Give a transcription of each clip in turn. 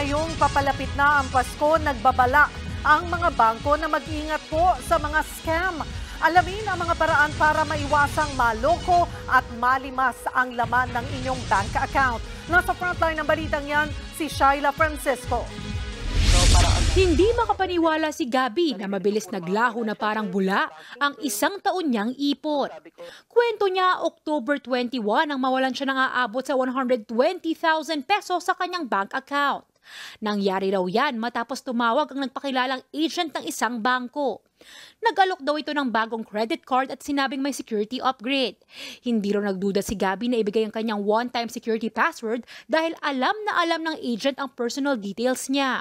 ngayong papalapit na ang Pasko, nagbabala ang mga bangko na mag-ingat po sa mga scam. Alamin ang mga paraan para maiwasang maloko at malimas ang laman ng inyong bank account. Nasa frontline ng balitang yan, si Shaila Francisco. Hindi makapaniwala si Gabi na mabilis naglaho na parang bula ang isang taon niyang ipon. Kwento niya, October 21 ang mawalan siya ng aabot sa 120,000 pesos sa kanyang bank account. Nangyari raw yan matapos tumawag ang nagpakilalang agent ng isang bangko. Nagalok daw ito ng bagong credit card at sinabing may security upgrade. Hindi raw nagduda si Gabby na ibigay ang kanyang one-time security password dahil alam na alam ng agent ang personal details niya.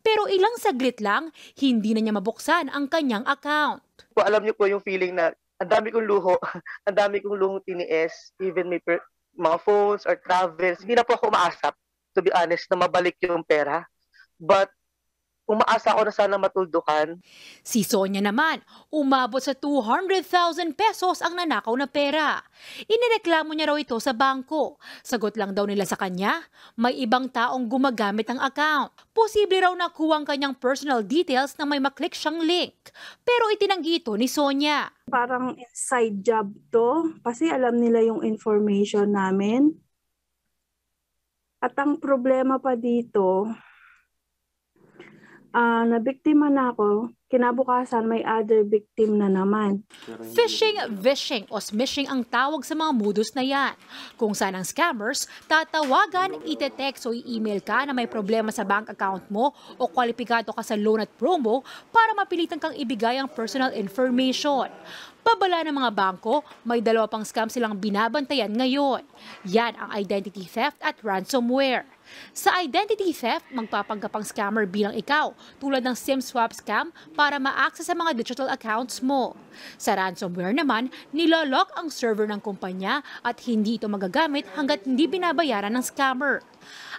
Pero ilang saglit lang, hindi na niya mabuksan ang kanyang account. Po, alam niyo po yung feeling na ang dami kong luho, ang dami kong luhong tiniis, even may mga phones or travels, hindi na po ako umaasap to be honest, na mabalik yung pera. But umaasa ako na sana matuldukan. Si Sonia naman, umabot sa 200,000 pesos ang nanakaw na pera. Inireklamo niya raw ito sa bangko. Sagot lang daw nila sa kanya, may ibang taong gumagamit ang account. Posible raw nakuha ang kanyang personal details na may maklik siyang link. Pero itinanggi ito ni Sonia. Parang inside job to kasi alam nila yung information namin at ang problema pa dito, uh, ah, nabiktima na ako, kinabukasan may other victim na naman. Fishing, vishing o smishing ang tawag sa mga modus na yan. Kung saan ang scammers, tatawagan, itetext o i-email ka na may problema sa bank account mo o kwalipikado ka sa loan at promo para mapilitan kang ibigay ang personal information pabala ng mga bangko, may dalawa pang scam silang binabantayan ngayon. Yan ang identity theft at ransomware. Sa identity theft, magpapanggap ang scammer bilang ikaw, tulad ng SIM swap scam para ma-access sa mga digital accounts mo. Sa ransomware naman, nilolock ang server ng kumpanya at hindi ito magagamit hanggat hindi binabayaran ng scammer.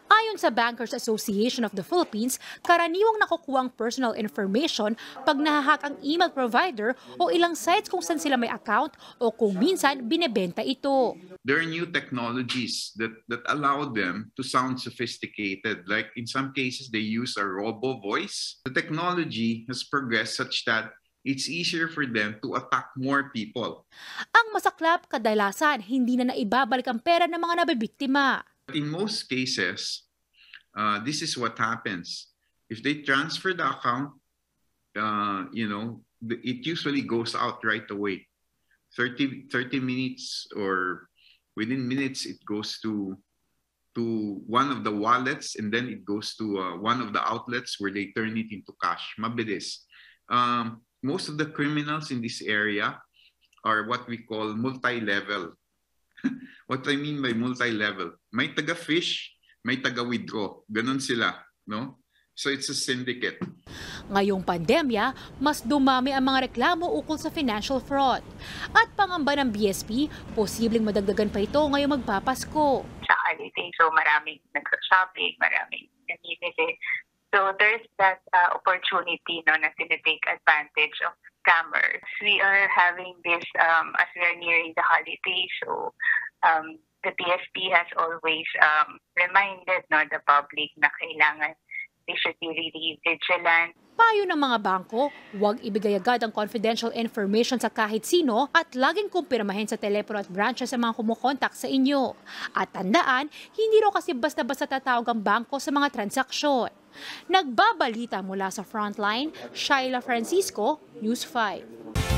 Ayon sa Bankers Association of the Philippines, karaniwang nakukuha ang personal information pag nahahack ang email provider o ilang sites kung saan saan sila may account o kung minsan binebenta ito. There are new technologies that, that allow them to sound sophisticated. Like in some cases, they use a robo voice. The technology has progressed such that it's easier for them to attack more people. Ang masaklap kadalasan, hindi na naibabalik ang pera ng mga nabibiktima. In most cases, uh, this is what happens. If they transfer the account, uh, you know, it usually goes out right away. 30, 30 minutes or within minutes, it goes to to one of the wallets and then it goes to uh, one of the outlets where they turn it into cash. Mabilis. Um, most of the criminals in this area are what we call multi-level. what I mean by multi-level, may taga-fish, may taga-withdraw. Ganon sila, no? So it's a syndicate. Ngayong pandemya, mas dumami ang mga reklamo ukol sa financial fraud. At pangamba ng BSP, posibleng madagdagan pa ito ngayong magpapasko. Sa holiday, so maraming nag-shopping, maraming namimili. So there's that uh, opportunity no, na sinitake advantage of scammers. We are having this um, as we are nearing the holiday, so um, the BSP has always um, reminded no, the public na kailangan they should be really vigilant. Payo ng mga bangko, huwag ibigay agad ang confidential information sa kahit sino at laging kumpirmahin sa telepono at branch sa mga kumukontak sa inyo. At tandaan, hindi raw kasi basta-basta tatawag ang bangko sa mga transaksyon. Nagbabalita mula sa Frontline, Shaila Francisco, News 5.